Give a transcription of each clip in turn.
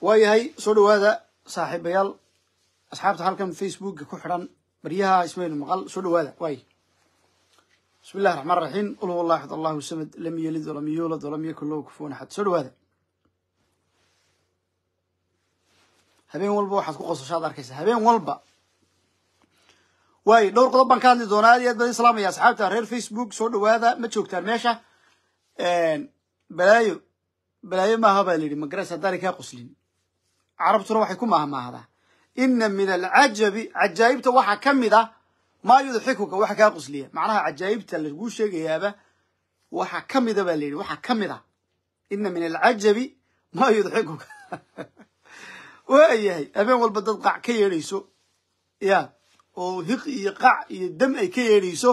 وي هاي صدو هذا صاحب يال أصحاب تحركم فيسبوك كحران بريها اسمين المغل صدو هذا وي بسم الله الرحمن الرحيم قل هو الله أحد الله السمد لم يلد ولم يولد ولم يكن له كفوا أحد صدو هذا هبين ولبا واحد قصة شاطر كيس هبين ولبا وي دور قطبا كان دوناري يد الإسلام يا أصحاب تحرير فيسبوك صدو هذا ما تشوك ترميشة إيه، بلايو بلايو ما هبا لي مقرسة داري كا carabtuna waxay ku mahmaahdaa ina min alcajabi cajaa'ibta waxaa ka mid ah maa yudxikuka waxa kaa qusliya macnaha cajaa'ibta lagu sheegayaaba waxaa ka mida baa layidhi waxaa ka mid ah ina min alcajabi maa yudxikuka waayahay habeen walba dad qac ka yeedhayso ya oo hiq iyo qac iyo dam ay ka yeedhayso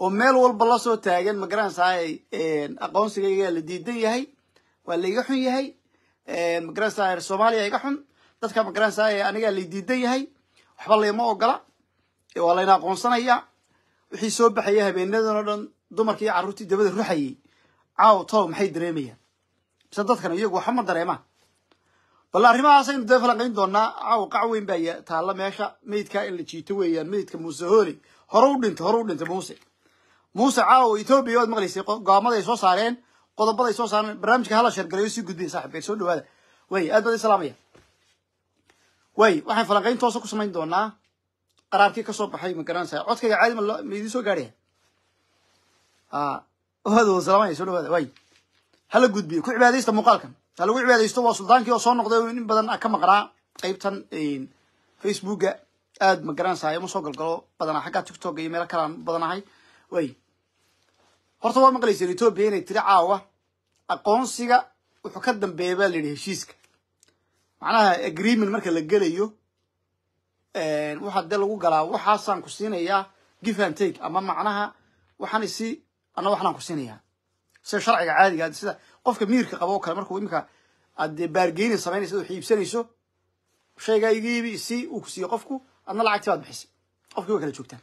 oo meel walba lasoo soo taagan magaranaysaa aqoonsigaygaa la diidan yahay waa layga xun yahay magaranasa ehm, soomaaliya iga xun dadka magaranasa anigaa lay diidan yahay waxba layma ogola waa layna aqoonsanaya wixii soo baxaya habeenadan oo dhan dumarkii carruurtii dabada ruxayay caaw tow maxay dareemayaan mise dadkan iyagu waxba ma dareemaan balla arrimahaasaynu daba falanqayn doonaa caaw qac weyn baa taalla meesha meydkaa in la jiito weeyaan meydka muuse hooley hore u dhintay hore u dhintay muuse muuse caaw etoobiya waad maqlaysay go'aamada soo saareen qodobada ay soo saareen barnaamijka hala sheergalayo sii gudbiya saaxibeer soo dhawaada way aad baan salaamaya way waxaan falanqayn toosa ku samayn doonaa qaraarkii kasoo baxay ma garanaysaa codkayga caadi ma soo gaadhaya ah, salaamaya soo dhawaada way hala gudbiyo ku cibaadaysta muuqaalkan ha lagu cibaadaysto waa suldaankii oo soo noqday in badan ah ka maqnaa qaybtan facebooka aad ma garanaysaa soo galgalo badanaa xaggaa tictokga iyo meelo kalaan badanahay way horta waa maqlayseen etoobiya inay tiri caawa aqoonsiga wuxuu ka dambeeya baa la yidhi heshiiska macnaha agreement marka la gelayo waxaa dee lagu galaa waxaasaan ku siinayaa give and take ama macnaha waxaan isi ana waxnaan ku siinayaa sida sharciga caadiga ah, sida qofka miirka qabo kale markuu iminka aad dee baargeyna samaynaysa wax iibsanayso shaygaa iga iibi uu ku siiye qofku adna lacagti baad bixisay qofkii way kala joogtaan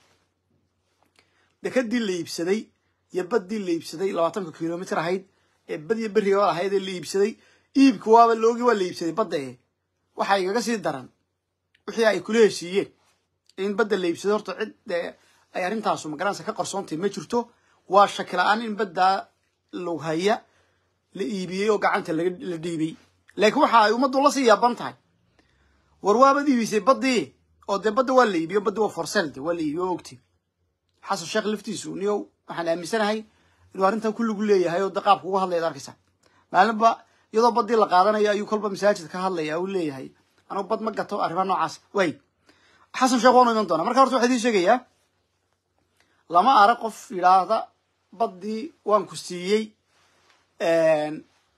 de kadii la iibsaday iyo badii la iibsaday labaatanka kilomitr ahayd ee badyo beriga ahayd ee la iibsaday iibka waaba loogii waa la iibsaday badda e igaga sii daran wixii ay kula heshiiyeen in badda la iibsaday horta cid ay arrintaasu magaranaysa ka qarsoontay ma jirto waa shakila aan in baddaa log haya la iibiyey oo gacanta la dhiibay laakiin waxa ay ummaddu la sii yaaban tahay war waabaad iibisay baddii oo dee badda waa la iibiyo badda waa forselde waa la iibiyo ogti xasan sheekh laftiisu niyow waxaan aaminsanahay inuu arrintan kulligu leeyahay oo daqaabka uga hadlaya arkaysa maalinba iyadoo badii la qaadanayo ayuu kolba masaajid ka hadlaya u leeyahay anuu bad ma gato arrimaha noocaas way xasan sheekh waanu iman doona marka horta waxaa idiin sheegayaa lama arag qof yidhaahda baddii waan ku siiyey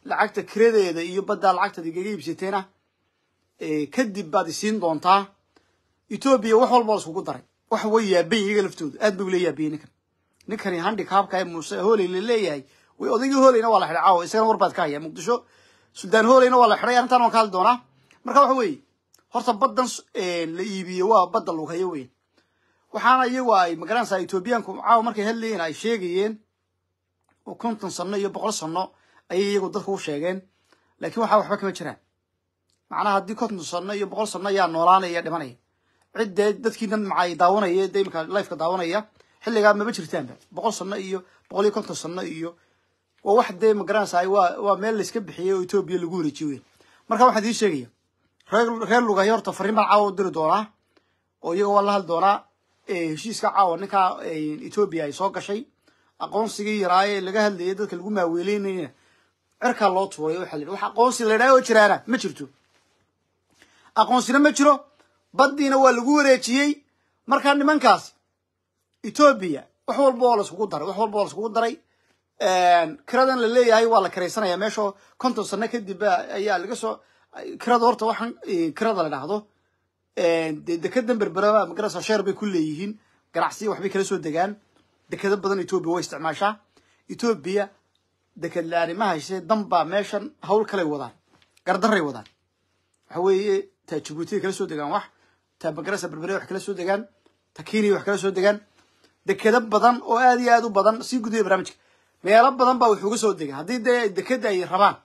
lacagta kiradeeda iyo baddaa lacagtaad igaga iibsateena kadib baad isiin doontaa etoobiya wax walba laskugu daray waxa way yaabay iyaga laftooda aad bay ula yaabiyey ninkan ninkani handikaabka ee muuse hooley la leeyahay way odaygii hooleyna waa la xidhay caawa isagana warbaad ka haya muqdisho suldaan hooleyna waa la xidhay arrintan waan ka hadli doonaa marka waxa weeye horta baddan la iibiyo waa badda lughayo weyn waxaana iyagu ay magaranaysaa ethoobiyaanku caawa markay hadlayiin ay sheegayeen oo konton sano iyo boqol sano ayay iyagu dadka u sheegeen laakiin waxaa waxba kama jiraan macnaha haddii konton sano iyo boqol sano ayaa noolaanaya dhimanaya cidde dadkii namacay daawanaya de lifeka daawanaya xilligaa maba jirtaanba boqol sano iyo boqol iyo konton sano iyo waa wax dee magaranaysa wa waa meel layska bixiyey oo etoobiya lagu wareejiy marka waxaan idiin sheegaya reer lugahy horta farriin baan caawa u diri doonaa oo iyaga waa la hadli doonaa heshiiska caawa ninkaa etoobiya ay soo gashay aqoonsigii yaraaye laga hadlayay dadka lagu maaweeleynayna cirkaa loo tuuray waxaa la wax aqoonsi la yidhaha oo jiraana ma jirto aqoonsina ma jiro baddiina waa lagu wareejiyey markaa nimankaas etoobiya wax walba oo laiskugu daray wax walba oo laiskugu daray ehm, kiradan la leeyahay waa la kiraysanaya meesha konton sano kadib ayaa laga soo kirada horta waxaan eh, kirada la dhahdo ehm, dee berberaba magarasa sheer bay ku leeyihiin ganacsiya waxbay kala soo degaan dekeda badan etoobiya way isticmaashaa etoobiya deked la-aani ma haysee danbaa meeshan hawl kalay wadaan gardaray wadaan waxa weeye taa jibuutiya kala soo degaan wax taa magarasa berbere wax kala soo degaan ta kenya wax kala soo degaan dekedo badan oo aad iyo aad u badan sii gudiya barnaamijka meelo badan baa wax soo dega haddii dee dekeda ay rabaan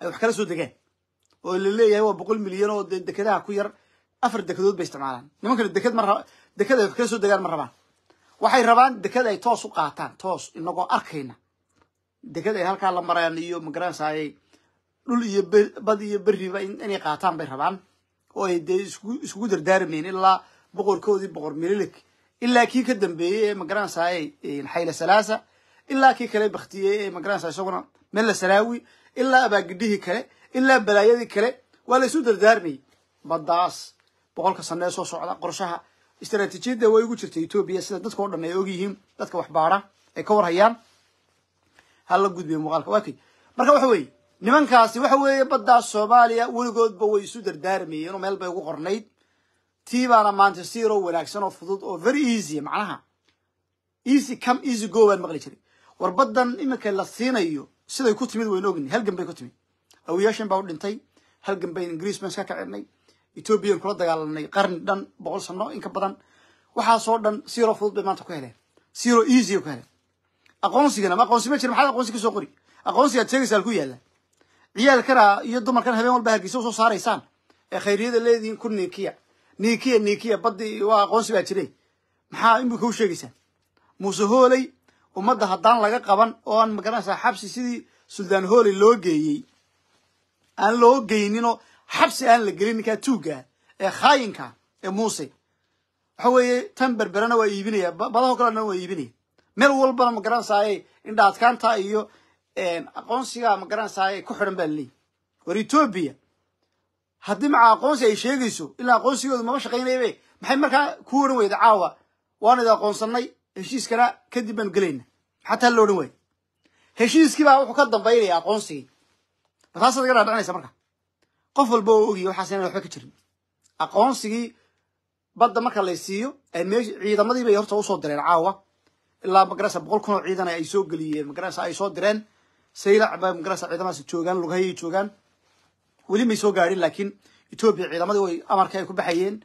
ay wax kala soo degaan oo laleeyahay waa boqol milyan oo de dekedaha ku yar afar dekedood bay isticmaalaan nimankana deked ma deked ay wax kala soo degaan ma rabaan waxay rabaan deked ay toos u qaataan toos inagoo arkayna deked ay halkaa la maraan iyo magaranasayay dhul iyo bad iyo beriba inay qaataan bay rabaan oo ay dee isugu dardaaramayn ilaa boqorkoodii boqor mililik ilaa kii ka dambeeyey ee magaranasay xayla salaasa ilaa kii kale baktiyey ee magaranasa isaguna la saraawi ilaa abaagidhihii kale ilaa balaayadii kale waa laysu isu dardaarmayay baddaas boqolka sanee soo socda qorshaha istaraatiijiyadda way ugu jirta etoobiya sida dadka o dhan ay ogyihiin dadka waxbaara ay ka war warhayaan hala gudbiya muuqaalka waa kay marka waxa weeye nimankaasi waxa weeye baddaas soomaaliya weligoodba way isu dardaarmayeen oo meel bay ugu qornayd tii maanta si wanaagsan oo fudud oo very easy macnaha easy come easy go baan maqli jiray war iminka la siinayo siday ku timid wayna ogni halgan bay ku timid awiyaashan baa u dhintay halgan bayn ingiriismans ka kacidnay ethoobiyan kula dagaalanay qarni dhan boqol sano inka badan waxaasoo dhan si fudud bay maanta ku heleen si easy ku heleen aqoonsigana ma aqoonsi ma jira maxaad aqoonsi kasoo qori aqoonsigaad sheegaysaa halku yaalla ciyaalkana iyo dumarkan habeen walba hargeysa usoo saaraysaan ee khayriyada leedihiin kunnikiya niikiya niikiya baddi waa aqoonsi baa jiray maxaa imika u sheegaysaa muuse hooley ummadda haddaan laga qaban oo aan magaranaysaa xabsi sidii suldaan hooley loo geeyey aan loo geyninoo xabsi aan la gelin ninkaa tuugaa ee khaayinka ee muuse waxa weeye tan berberana waa iibinaya badahoo kalena waa iibinaya meel walbana magaranaysaay indha adkaanta iyo aqoonsiga magaranaysaay ku xidhan baa laleeyahy war etoobiya haddii maca aqoonsi ay sheegayso ilaa aqoonsigooda maba shaqaynayabe maxay markaa ku ohan weyda caawa waan idi aqoonsanay heshiiskana kadib baan gelayna maxaa taa la odhan waaya wuxuu ka dambaynaya aqoonsigii ma taasaad iga marka qof walba oo ogiya waxaas inaan waxba ka jirin aqoonsigii badda marka la siiyo mesh ciidamadii bay horta usoo direen caawa ilaa magarasa boqol kun oo ciidan ay soo geliyeen magarasa ay soo direen saylac ba magarasa ciidamadaas joogaan lugahayay joogaan weli may soo gaarin laakiin etoobiya ciidamadii way amarka ay ku baxayeen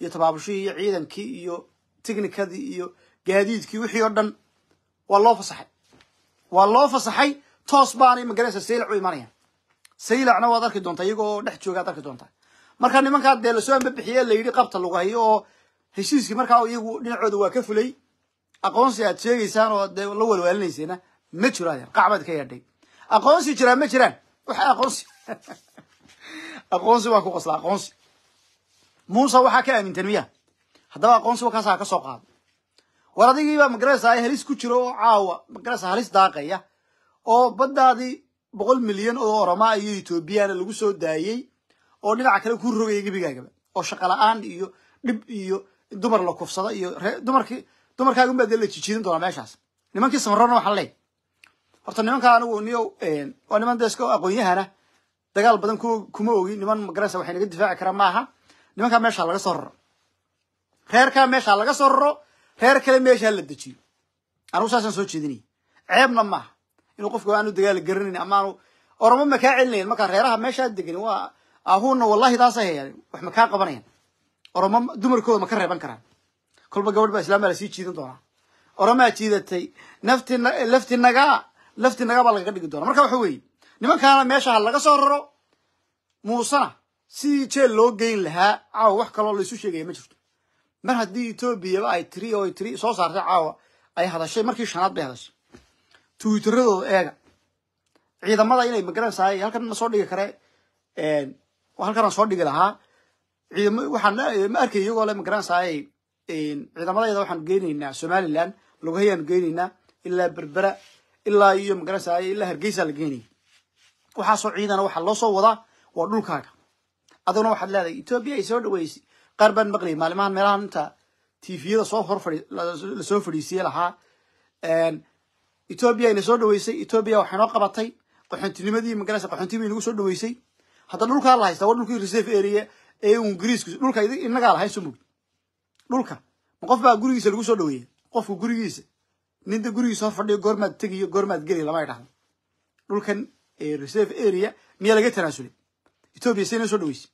iyo tabaabushihii iyo ciidankii iyo tignikadii iyo gaadiidkii wixii oo dhan waa loo fasaxay waa loo fasaxay toos baanay magaraysa saylac u imanayaan saylacna waad arki doontaa iyago oo dhex joogaad arki doontaa marka nimankaa dee lasoo ambabixiyee la qabta lagu hayo oo heshiiskii markaa iyagu dhinacooda waa ka fulay aqoonsi aad sheegaysaan oo dee la walwaalinayseena ma jiro adeer qacbaad ka yadhay aqoonsi jiraan ma jiraan waxa aqoonsi aqoonsi waa ku qoslaa aqoonsi muuse waxaa ka aamintan miya haddaba aqoonsi wakaasaa ka soo qaado war adigiibaa magaraysaa halis ku jiro oo caawa magaraysa halis daaqaya oo baddaadii boqol milyan oo oroma iyo etoobiyaana lagu soo daayey oo dhinaca kale ku rogaya gebigaagaba oo shaqala-aan iyo dhib iyo dumar la kufsado iyo dumarki dumarkaagun baa dee la jijiidin doonaa meeshaas nimankii samarona waxaan leey horta nimankaa anigu niyo eh, waa niman dee iska dagaal badan kuma ogi niman magarasa waxay naga difaaci karaan maaha nimanka meeshaa laga soo raro reerkaa meeshaa laga soo raro reer kale meeshaa la dejiyo anugu saasaan soo jeedinaya ceebna maaha inuu qofku aanu dagaali garanayn amaanu oroma ma kaa celinayan markaa reeraha meeshaa degan waa ahuuna wallahi taasa hayan wax ma kaa qabanayan oromo dumarkooda ma ka reeban karaan kolba gabadh baa islaam baa lasii jiidan doonaa oromaa jiidatay nafti lafti nagaa baa lagaga dhigi doonaa marka waxa weeye nimankaana meesha ha laga soo raro muusena sidii jeel loo geyn lahaa caawa wax kaloo laysu sheegaya ma jirto mar haddii etoobiyaba ay tiri oo tiri soo saartay caawa ay hadashay markii shanaad bay hadashay tuwitaradooda eega ciidamada inay magaranaysaay halkan soo dhigi kare halkana soo dhigi lahaa ciidam waxaan ma arkay iyagoo le magaranaysaay ciidamadayada waxaan geynaynaa somaliland lugahayaan geynaynaa ilaa berbera ilaa iyo magaranaysaay ilaa hargeysa la geynaya waxaasoo ciidana waxaa loo soo wadaa waa dhulkaaga adugna waxaad leedahay etoobiya ay soo dhaweysay qaar baan maqlayay maalimahan meelahan inta tifiyada soo horlasoo fadhiisiye lahaa etoobiya ina soo dhaweysay etoobiya waxay noo qabatay qaxontinimadii magarasa qaxontii nagu soo dhaweysay hadda dhulkaa la haystaa waa dhulkii reserve area ee ingiriisku dhulka inagaa lahay sumug dhulka ma qof baa gurigiisa lagu soo dhaweeya qofka gurigiisa ninda gurigiisa hor fadhiyo goormaad tegiyo goormaad geliy lama idhahdo dhulkan reserve area miyaa laga tanaasulay ethoobiya say noo soo dhaweysay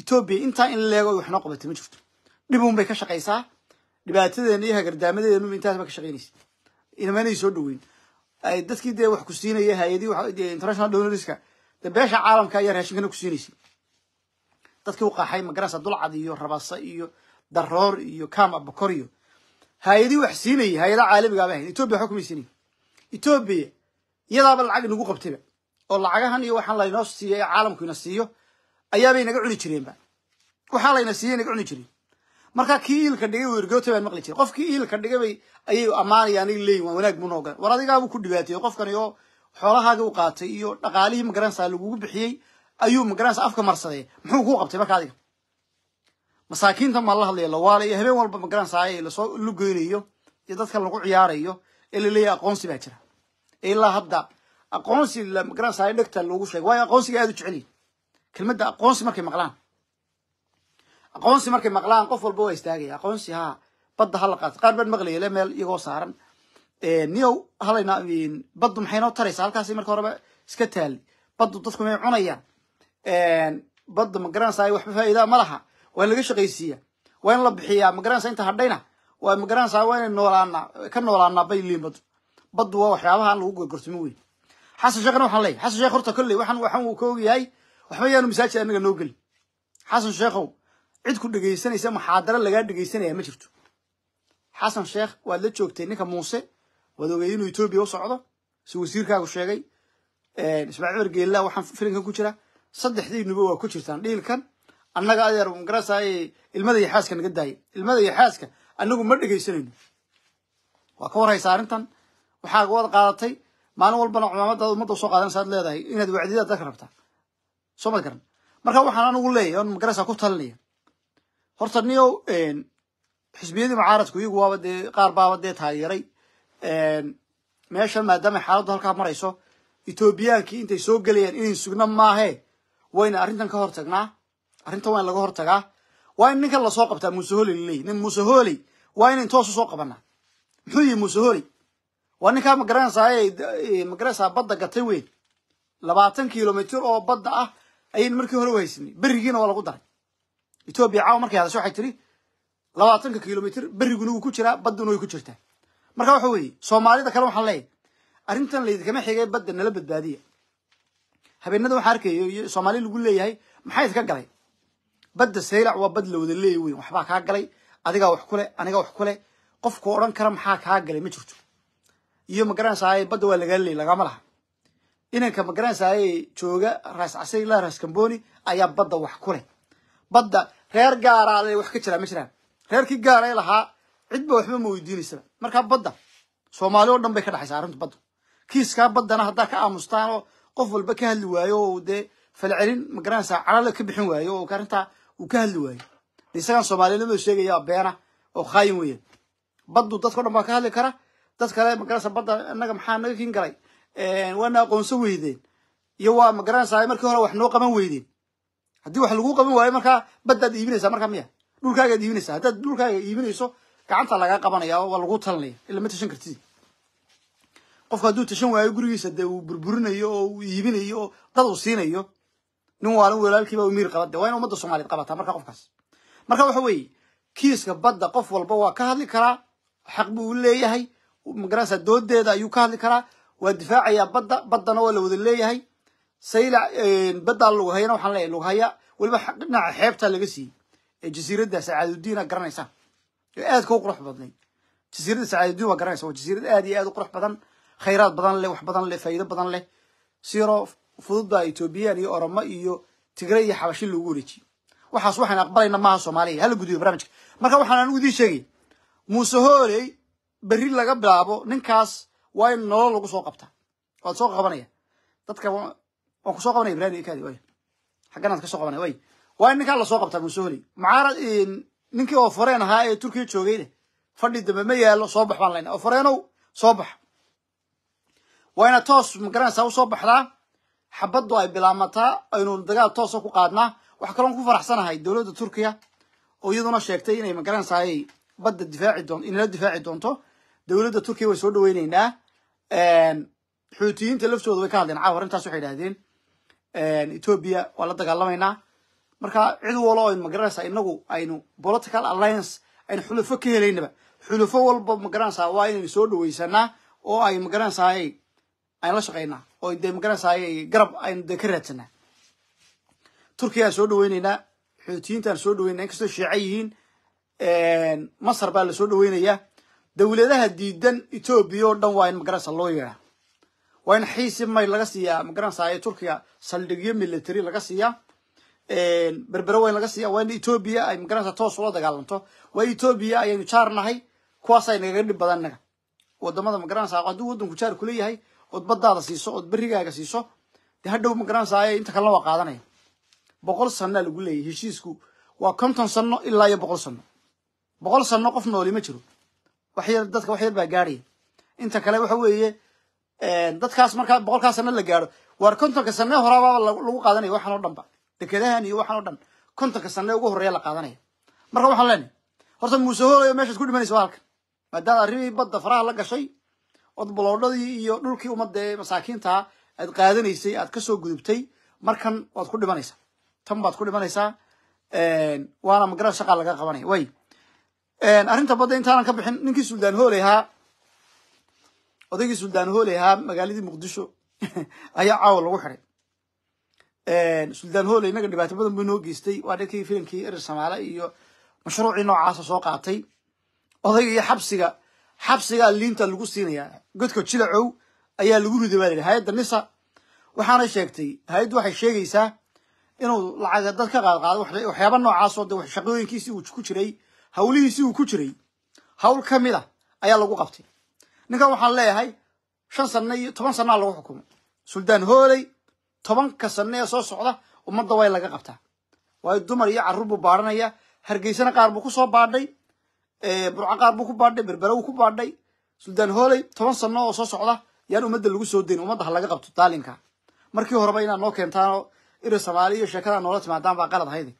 ethoobiya intaa in leego ay qabatay ma jirto dhibun bay ka shaqaysaa dhibaatadeena iyo hagardaamadeenu intaasba ka shaqaynaysa inamanay soo dhaweyn dadkii dee wax ku siinaya hay-adii international donorska de caalamka ayaa raashinkana kusiinaysay dadkii u qaaxay magarasa dulcad iyo rabasa iyo daroor iyo cam abakor iyo hay-adii wax siinayay hay-adaha caalamigaaba ahayn ethoobiya waxba siinaya ethoobiya iyadaaba lacag inagu qabtayba oo lacagahan iyo waxaan laynoo siiyo ee caalamku ina siiyo ayaabay naga cuni jireenba waxaa layna siiye naga cuni jireen markaa kii iilka dhigay wergoota baan maqli jire qofkii iilka dhigaybay ayay ammaanayaan leeyin waa wanaag buu war adigaabu ku dhibaateeyey qofkani oo xoolahaaga u qaatay iyo dhaqaalihii magaranaysaa lagugu bixiyey ayuu magaranaysa afka marsadee muxuu kuu qabtay marka adiga masaakiinta maa la hadlaya lawaale iyo habeen walba magaranaysaay ee lasoo lu iyo dadka lagu ciyaarayo ee laleeyahay aqoonsi baa jira ilaa hadda aqoonsi magaranasay dhegta loogu sheegay waayo aqoonsiga aad u jecel yihin kelmadda aqoonsi markay maqlaan aqoonsi markay maqlaan qof walba waa istaagaya aqoonsi haa badda hala qaat qaar baan maqlayale meel iyagoo saaran niyow halayna baddu maxay noo taraysaa halkaasay marka horeba iska taali baddu dadku may cunayaan badda magaranasay waxba faa'iidaa ma laha waa in laga shaqaysiiya waa in la bixiyaa magaranasa inta hadhayna waa magaranasa waa inay noolaanaa ka noolaanaa xasan sheekhna waxaan leeyahy xasan sheekh horta kolley waxan waxan uu ka ogyahay waxba yaanu masaajid anaga noo gelin xasan sheekhow cid ku dhegaysanaysa muxaadaro lagaa dhegaysanaya ma jirto xasan sheekh waad la joogtay ninka muuse waad ogeey inuu etoobiya u socdo si wasiirkaagu sheegay ismaaciil cumar geella waxaan filinkan ku jira saddexdiinuba waa ku jirtaan dhiilkan annaga adeer magarasay ilmada iyo xaaska naga daayay ilmada iyo xaaska annagu ma dhegaysanayno waa ka warhaysa arrintan waxaa wad qaadatay maalin walbana cumaamadaada umada soo qaadanaysa ad leedahay inaad wacdidaad dalka rabtaa soo ma garan marka waxaan anigu leeyahy on magaraysaa ku talinaya horta nio xisbiyadii mucaaradku iyagu waaba dee qaar baaba dee taageeray meeshan maadaamay xaaladdu halkaa marayso etoobiyaankii intay soo gelayaan inayn sugna maahe wayna arrintan ka hortagnaa arrintan waa in laga hortagaa waa in ninkan lasoo qabtaa muuse holey laleeyahy nin muuse holey waa inayn toos usoo qabanaa muxuu yihi muuse holey waa ninkaa magaranaysahay magaranaysaa badda gatay weyn labaatan kilomitr oo badda ah ayayn markii hore uhaysanay berigiina waa lagu daray etoobiya caawa markay hadasho waxay tiri labaatanka kilomitr beriguna wuu ku jiraa badduna way ku jirtaa marka waxa weeye soomaalida kale waxaan leeyahay arrintan laydikama xigay badda nala badbaadiya habeenada waxaa arkayo iyo soomaali lagu leeyahay maxaa idka galay badda saylac waa bad lawada leeya weyn waxbaa kaa galay adigaa wax ku anigaa wax ku qofku odhan kara maxaa kaa galay ma jirto iyo magaranaysahay badda waa lagaa leey lagama laha inanka magaranaysahay jooga ras casir ras camboni ayaa badda wax ku leh badda reer gaara wax ka jiraa ma jiraan reerkii gaara lahaa cidba waxba ma weydiinaysaba markaa badda soomaali oo dhan bay ka dhexaysa arrintu badda kiiskaa baddana haddaa ka aamustaan oo qof walba ka hadli waayo oo dee falcelin magaranaysaa calala ka bixin waayo oo arrintaa uu ka hadli waayo isagaan soomaalinimadu sheegaya beena oo khaayin weeyaan baddu dadkao dhan baa ka hadli kara dad kale magaranaysa badda inaga maxaa naga kin galay waana aqoonsan weydeen iyo waa magaranaysaa markii hore wax noo qaban weydeen haddii wax laguu qaban waayo markaa baddaad iibinaysaa markaa miya dhulkaagaad iibinaysaa haddaad dhulkaaga iibinayso gacanta lagaa qabanaya waa laguu talinaya ilama tashan kartid qofku hadduu tashan waayo gurigiisa dee uu burburinayo oo uu iibinayo oo dad uu siinayo nin waalin walaalkiiba u miir qaba de waa in ummadda soomaaliyed qabataa markaa qofkaas marka waxa weeye kiiska badda qof walba waa ka hadli karaa xaq buu leeyahay magarasa doodeeda ayuu ka hadli karaa waa difaacayaa badda baddana waa la wada leeyahay sayla baddaa lughayana waxaan leeyahay lughaya weliba dhinaca xeebtaa laga siiyey ee jasiiradda sacaadudiina garanaysaa ee aad ka u qurux badnay jasiiradda sacaadudiin waa garanaysa waa jasiirad aad iyo aad u qurux badan khayraad badan leh wax badan leh faa'iido badan leh siro fudud baa iyo oromo iyo tigre iyo xabashi loogu wareejiyey waxaas waxaan aqbalayna maaha soomaaliya hala gudiyo barnamijka marka waxaanaan udiin sheegay muuse hooley berri laga bilaabo ninkaas waa in nolol lagu soo qabtaa waad soo qabanaya dadka waan kusoo qabanaya brani kaadi way xagganaad ka qabanaya way waa in ninkaa lasoo qabtaa muu soo ninkii oo fareen ahaa ee turkiya joogayna fadhi dambe ma yaalo soo bax baan laynaa oo soo bax waa inaad toos magaranaysaa usoo baxdaa xabaddu ay bilaamataa aynu dagaal toosa ku qaadnaa waxa kaloon ku faraxsanahay dowladda turkiya oo iyaduna sheegtay inay magaranaysaay badda difaaci doonto inala difaaci doonto dowladda turkiya way soo dhaweyneynaa ehm, xuutiyiinta laftooda way ka hadleen cawar intaas waxay idhahdeen ethoobia ehm, waa la dagaalamaynaa marka cid walo aynu magaranaysaa inagu aynu political alliance aynu xulufo ka helaynaba xulufo walba magaranaysaa waa inaynu soo dhaweysanaa oo ay magaranaysaa aynu la shaqaynaa oo de magaranaysaa garab aynu dee ka raadsanaa turkiya soo dhaweyneynaa xuutiyiintaan soo dhaweynaa inkastoo sheeca yihiin ehm, masar baa la soo dhaweynayaa dowladaha diidan etoobiya oo dhan waa in magaranaysa loo yeedha waa in xiisi may laga siiyaa magaranaysa ee turkiga saldhigyo military laga siiyaa berbere waa in laga siiya waa in etoobiya ay magaranaysa toos ula dagaalanto waa etoobiya ayaynu jaar nahay kuwaasaa nagaga dhib badan naga wadamada magaranaysa hadduu waddanku jaar kuleeyahay ood baddaada siiso ood berigaaga siiso de hadhow magaranaysa inta kalena waa qaadanaya boqol sanaa lagu leeyahy heshiisku waa konton sano ilaa iyo boqol sano boqol sano qof nooli ma jiro waxyar dadka waxyar baa gaaraya inta kale waxa weeye eh, dadkaas markaa boqolkaa sano la gaaro waar kontonka sanee horabaaba lagu qaadanaya waxaan oo dhanba dekedahan iyo waxaan oo dhan kontonka sane ugu horreeya la qaadanaya marka waxaan leenahay horta muuse hoolayo meeshaad ku dhimanaysa waa halkan maadaama arrimihii badda faraha la gashay ood baloodhadii iyo dhulkii ummadda masaakiinta aad qaadanaysay aad kasoo gudubtay markan waad ku dhimanaysaa tan baad ku dhimanaysaa eh, waana magara shaqaa laga qabanaya way arinta badda intaanan ka bixin ninkii suldaan hooley ahaa odaygii suldaan hooley ahaa magaaladii muqdisho ayaa caawa lagu xiray suldaan hooley inaga dhibaato badan buu inoo geystay waa dhirkii filimkii erer samaale iyo mashruucii noocaasa soo qaatay odayga iyo xabsiga xabsigaa liinta lagu siinayaa godka jilacow ayaa lagu riday baa layihi hay-adda nisa waxaana sheegtay hay-addu waxay sheegaysaa inuu lacag dad ka qaadqaado waxyaaba noocaasoo de shaqooyinkiisii uu ku jiray hawlihiisi uu ku jiray hawl ka mid a ah ayaa lagu qabtay ninkan waxaan leeyahay shan sano iyo toban sanaa lagu xukumay suldaan hooley tobanka sano ee soo socda ummadda way laga qabtaa waayo dumar iyo carruur buu baadhanaya hargeysana qaar buu ku soo baadhay burco qaar buu ku baadhay berbera wuu ku baadhay suldaan hooley toban sano oo soo socda yaan ummadda lagu soo dayn ummadda ha qabto daalinka markii horeba inaad noo keentaanoo iri soomaali iyo sheekada noola timaadaan baa qalad hayde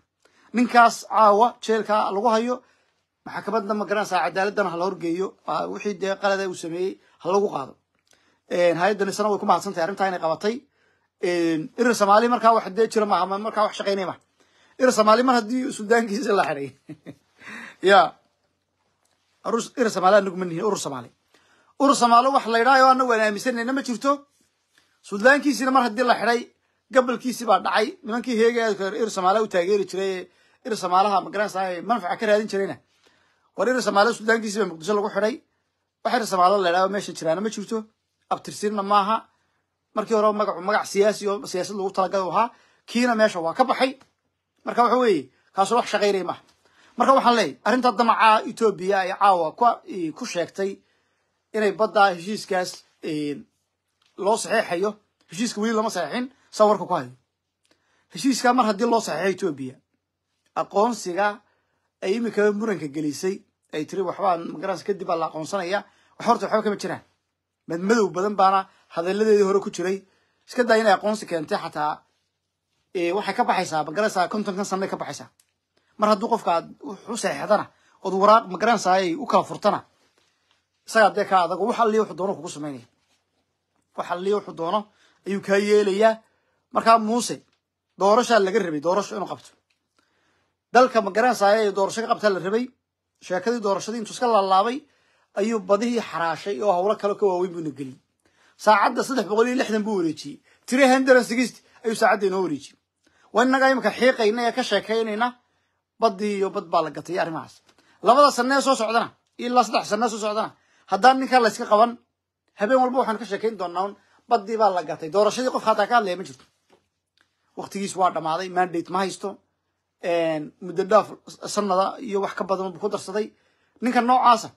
ninkaas caawa jeelkaa lagu hayo maxkamadna ma garanaysaa cadaaladana ha la wixii dee qalada uu sameeyey ha lagu qaado hay-addan isna way ku mahadsantahay arrintaa inay qabatay irir soomaali markaa wax dee jira maaha markaa wax shaqaynay maha irir soomaali mar haddii suldaankiisa la xidhay ya irir soomaali anagu ma nihin urur soomaali urur soomaalo wax la anagu aan aaminsanayna ma jirto suldaankiisina mar haddii la xidhay gabalkiisi baa dhacay nimankii heega irir soomaaliha u taageeri jiray irir soomaalaha ma garanaysaa manfaca ka raadin jirayna wareer samaalo suldaankiisiiba muqdisho lagu xidhay waxeer samaalo laydhahdo meesha jiraana ma jirto abtirsinna maaha markii horeba magacu magac siyaasi oo siyaasad lagu talagala ahaa kiina meesha waa ka baxay marka waxa weeye kaasoo wax shaqaynaya maha marka waxaan leeyahy arrinta damaca etoobiya ay caawa ku sheegtay inay baddaa heshiiskaas loo saxeexayo heshiiska weli lama saxeexin saa ku hayo heshiiska mar haddii loo saxeexo etoobiya aqoonsiga ay imika muranka gelisay ay tiri waxbaa magaras kadib baa la aqoonsanaya wax horta waxba kama jiraan madmadow badan baana hadalladeedii hore ku jiray iska daa inay aqoonsi keentay xataa waxay ka baxaysaa magarasa kontonkan sanna ka baxaysaa mar hadduu qofka aad u seexdana ood waraaq magaranasa ay u kala furtana isagaa dee kaa adago wax alliya wuxuu doono kugu samaynaya wax alliya wuxuu doono ayuu kaa yeelayaa markaa muuse doorashaa laga rabay doorasho inuu qabto dalka magaranasa ay doorasho ka qabtaa la rabay sheekadii doorashadii intuu iska laalaabay ayuu badihii xaraashay oo hawlo kale ka waaweyn buuna geliyey saacadda saddex boqol iyo lixdan buu wareejiyey tire henderan sigiist ayuu saacadda inoo wareejiyey waa imika xiiqayna ee ka sheekaynayna baddii iyo bad baa la gatay iyo arrimahaas labada sanee soo socdana ilaa saddex sanee soo socdana haddaan ninkaa layska qaban habeen walba waxaan ka sheekayn doonaa un baddii baa la gatay doorashadii qof hataa ka hadlaya ma jirto waktigiis waa dhammaaday mandate ma haysto Ehm, muddo dhaaf sanada iyo wax ka badan buu ku darsaday ninka noocaasa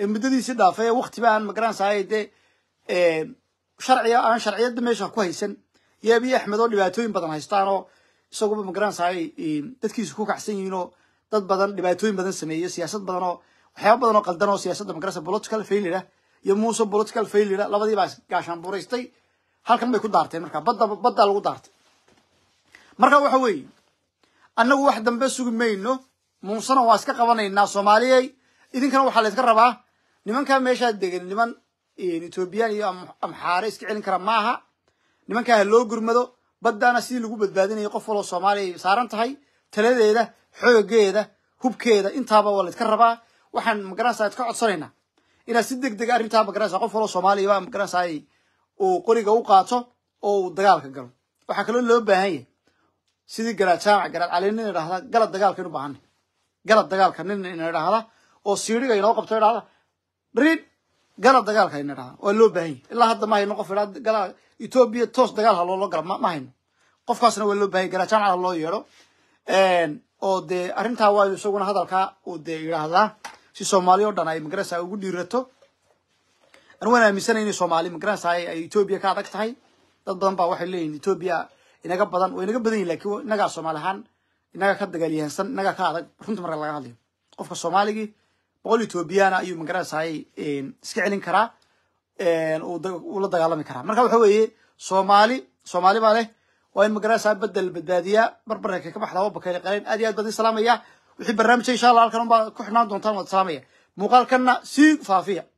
ee muddadiisi dhaafay ee waktiba aan magaransahay dee ehm, sharciga aan sharciyada meesha ku haysan iyo abiy axmed oo dhibaatooyin badan haystaanoo oo isaguba magaransahay ehm, dadkiisu ku kacsan yihiin dad badan dhibaatooyin badan sameeyey siyaasad badan oo waxyaaba badan oo siyaasadda magarasa political failure iyo muuse political failure labadiibaa gaashaan halkan bay ku daarteen marka badda baddaa lagu daartay marka waxa weeye annagu wax dambe sugi mayno muusana waa iska qabanaynaa soomaaliyey idinkana waxaa la rabaa nimankaa meeshaa degan niman ethoobiyan iyo amxaare iska celin kara maaha nimankaa ha loo gurmado baddaana sidii lagu badbaadinayo qof waloo soomaaliya ay saaran tahay taladeeda xoogeeda hubkeeda intaaba waa la rabaa waxaan magaranaysaa iska codsanaynaa inaad si deg dega arrintaa magaranaysa qof waloo soomaaliya baa magaranaysaay uu qoriga u qaato oo uu dagaalka galo waxaa kaloo loo baahan yahay sidii garajaamac garaadcali nin idhahda galad dagaalka inu baahana galad dagaalka nin ina idhaahda oo siiriga inoo qabto idhahda rid galad dagaalka ina idhahda waa loo baahan yahy ilaa hadda ma hayno qof idhaa etoobiya toos dagaal ha looloo gala ma hayno qofkaasna waa loo bahan yay ha loo yeedho oo dee arrintaa waa isaguna hadalkaa uu dee idhaahdaa si soomaali o dhan ay magarasa ugu dhiirato an aaminsanay inay soomaali magarasa ay etoobiya ka adag tahay dad badan baa waxay leeyihin etoobiya inaga badan waa inaga badan yihin lakin inagaa soomaali ahaan inagaa ka dagaalyahansan inagaa ka adag runta marka laga hadlayo qofka soomaaligii boqol ethoobiyaana ayuu magaranasay iska celin karaa uu dagaalami karaa marka waxa weeye soomaali soomaali baa leh waa in magaranasa bedel badbaadiyaa barbareka ka baxda wabakali qaleyn aad iyo aad baadi salaamaya wixii barnaamijka insha allah halkan unbaa ku xidhnaan doontaan waad salaamaya muuqaalkanna sii faafiya